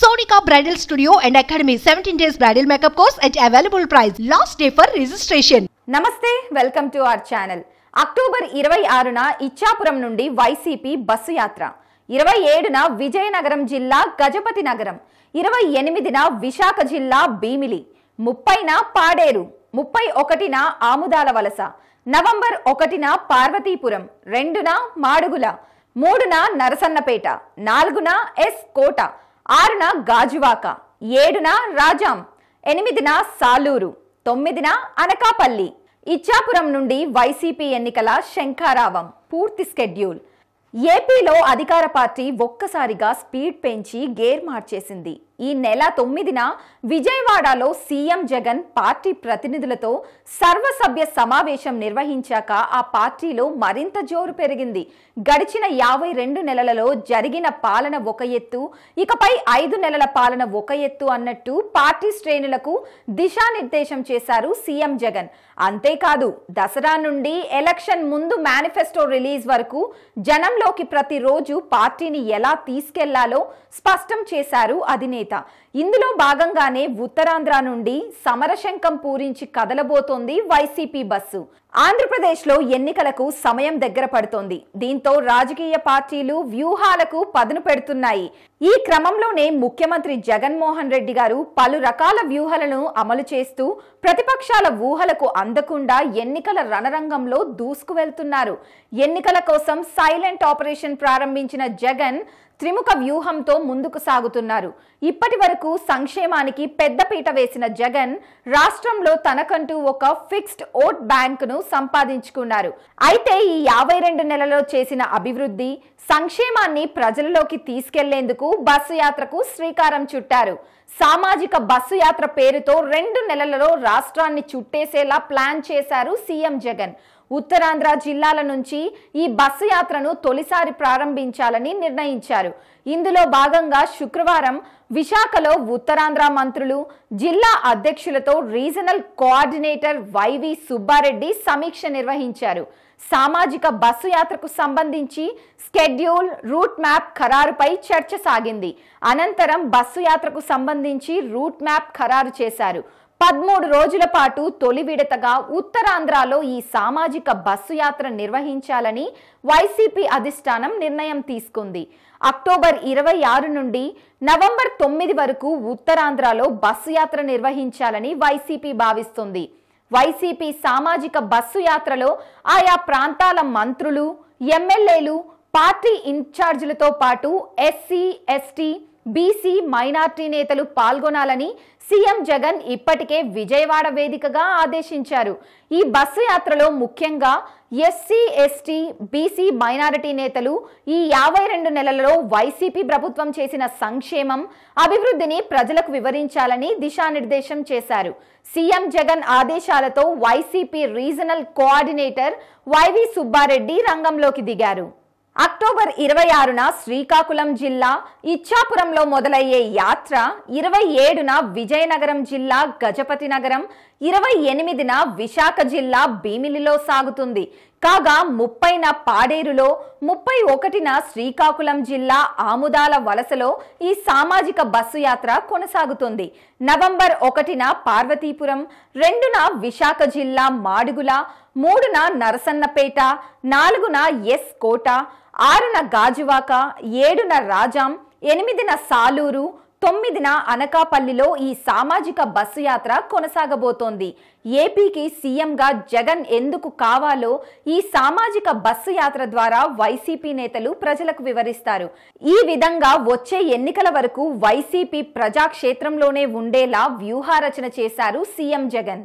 Sonika bridal studio and academy seventeen days bridal makeup course at available price last day for registration నమస్తే welcome to our channel October ఇరవై ఆరున ఇచ్చాపురం నుండి YCP bus యాత్ర ఇరవై ఏడున విజయనగరం జిల్లా గజపతి నగరం ఇరవై ఎనిమిదిన విశాఖ జిల్లా భీమిలి ముప్పైన పాడేరు ముప్పై ఒకటిన ఆముదాల వలస నవంబర్ ఒకటిన పార్వతీపురం రెండున మాడుగుల మూడున నరసన్నపేట నాలుగున ఎస్ కోట ఆరున గాజువాక ఏడున రాజాం ఎనిమిదిన సాలూరు తొమ్మిదిన అనకాపల్లి ఇచ్చాపురం నుండి వైసీపీ ఎన్నికల శంఖారావం పూర్తి స్కెడ్యూల్ ఏపీలో అధికార పార్టీ ఒక్కసారిగా స్పీడ్ పెంచి గేర్ మార్చేసింది ఈ నెల తొమ్మిదిన విజయవాడలో సీఎం జగన్ పార్టీ ప్రతినిధులతో సర్వసభ్య సమావేశం నిర్వహించాక ఆ పార్టీలో మరింత జోరు పెరిగింది గడిచిన యాభై రెండు నెలలలో జరిగిన పాలన ఒక ఎత్తు ఇకపై ఐదు నెలల పాలన ఒక ఎత్తు అన్నట్టు పార్టీ శ్రేణులకు దిశానిర్దేశం చేశారు సీఎం జగన్ అంతేకాదు దసరా నుండి ఎలక్షన్ ముందు మేనిఫెస్టో రిలీజ్ వరకు జనంలోకి ప్రతిరోజు పార్టీని ఎలా తీసుకెళ్లాలో స్పష్టం చేశారు అధినేత కవిత ఇందులో భాగంగానే ఉత్తరాంధ్ర నుండి సమరశంఖం పూరించి కదలబోతోంది వైసీపీ బస్సు ఆంధ్రప్రదేశ్లో ఎన్నికలకు సమయం దగ్గర పడుతోంది దీంతో రాజకీయ పార్టీలు వ్యూహాలకు పదును పెడుతున్నాయి ఈ క్రమంలోనే ముఖ్యమంత్రి జగన్మోహన్ రెడ్డి గారు పలు రకాల వ్యూహాలను అమలు చేస్తూ ప్రతిపక్షాల ఊహలకు అందకుండా ఎన్నికల రణరంగంలో దూసుకు వెళ్తున్నారు ఎన్నికల కోసం సైలెంట్ ఆపరేషన్ ప్రారంభించిన జగన్ త్రిముఖ వ్యూహంతో ముందుకు సాగుతున్నారు ఇప్పటి వరకు సంక్షేమానికి పెద్దపీట వేసిన జగన్ రాష్ట్రంలో తనకంటూ ఒక ఫిక్స్డ్ ఓట్ బ్యాంకును సంపాదించుకున్నారు అయితే ఈ యాభై రెండు నెలలో చేసిన అభివృద్ధి సంక్షేమాన్ని ప్రజలలోకి తీసుకెళ్లేందుకు బస్సు యాత్రకు శ్రీకారం చుట్టారు సామాజిక బస్సు యాత్ర పేరుతో రెండు నెలలలో రాష్ట్రాన్ని చుట్టేసేలా ప్లాన్ చేశారు సీఎం జగన్ ఉత్తరాంధ్ర జిల్లాల నుంచి ఈ బస్సు యాత్రను తొలిసారి ప్రారంభించాలని నిర్ణయించారు ఇందులో భాగంగా శుక్రవారం విశాఖలో ఉత్తరాంధ్ర మంత్రులు జిల్లా అధ్యక్షులతో రీజనల్ కోఆర్డినేటర్ వైవి సుబ్బారెడ్డి సమీక్ష నిర్వహించారు సామాజిక బస్సు యాత్రకు సంబంధించి స్కెడ్యూల్ రూట్ మ్యాప్ ఖరారుపై చర్చ సాగింది అనంతరం బస్సు యాత్రకు సంబంధించి రూట్ మ్యాప్ ఖరారు చేశారు పదమూడు రోజుల పాటు తొలి విడతగా ఉత్తరాంధ్రలో ఈ సామాజిక బస్సు యాత్ర నిర్వహించాలని వైసీపీ అధిష్టానం నిర్ణయం తీసుకుంది అక్టోబర్ ఇరవై ఆరు నుండి నవంబర్ తొమ్మిది వరకు ఉత్తరాంధ్రలో బస్సు యాత్ర నిర్వహించాలని వైసీపీ భావిస్తుంది వైసీపీ సామాజిక బస్సు యాత్రలో ఆయా ప్రాంతాల మంత్రులు ఎమ్మెల్యేలు పార్టీ ఇన్ఛార్జీలతో పాటు ఎస్సీ ఎస్టీ బీసీ మైనార్టీ నేతలు పాల్గొనాలని సీఎం జగన్ ఇప్పటికే విజయవాడ వేదికగా ఆదేశించారు ఈ బస్సు యాత్రలో ముఖ్యంగా ఎస్సీ ఎస్టీ బీసీ మైనారిటీ నేతలు ఈ యాభై రెండు నెలలలో వైసీపీ ప్రభుత్వం చేసిన సంక్షేమం అభివృద్ధిని ప్రజలకు వివరించాలని దిశానిర్దేశం చేశారు సీఎం జగన్ ఆదేశాలతో YCP regional coordinator Y V Subba Reddy రంగంలోకి దిగారు అక్టోబర్ ఇరవై ఆరున శ్రీకాకుళం జిల్లా ఇచ్చాపురంలో మొదలయ్యే యాత్ర ఇరవై ఏడున విజయనగరం జిల్లా గజపతి నగరం ఇరవై ఎనిమిదిన విశాఖ జిల్లా భీమిలిలో సాగుతుంది కాగా ముప్పైన పాడేరులో ముప్పై ఒకటిన శ్రీకాకుళం జిల్లా ఆముదాల వలసలో ఈ సామాజిక బస్సు యాత్ర కొనసాగుతుంది నవంబర్ ఒకటిన పార్వతీపురం రెండున విశాఖ జిల్లా మాడుగుల మూడున నరసన్నపేట నాలుగున ఎస్ కోట ఆరున గాజువాక ఏడున రాజాం ఎనిమిదిన సాలూరు తొమ్మిదిన అనకాపల్లిలో ఈ సామాజిక బస్సు యాత్ర కొనసాగబోతోంది ఏపీకి సీఎంగా జగన్ ఎందుకు కావాలో ఈ సామాజిక బస్సు యాత్ర ద్వారా వైసీపీ నేతలు ప్రజలకు వివరిస్తారు ఈ విధంగా వచ్చే ఎన్నికల వరకు వైసీపీ ప్రజాక్షేత్రంలోనే ఉండేలా వ్యూహారచన చేశారు సీఎం జగన్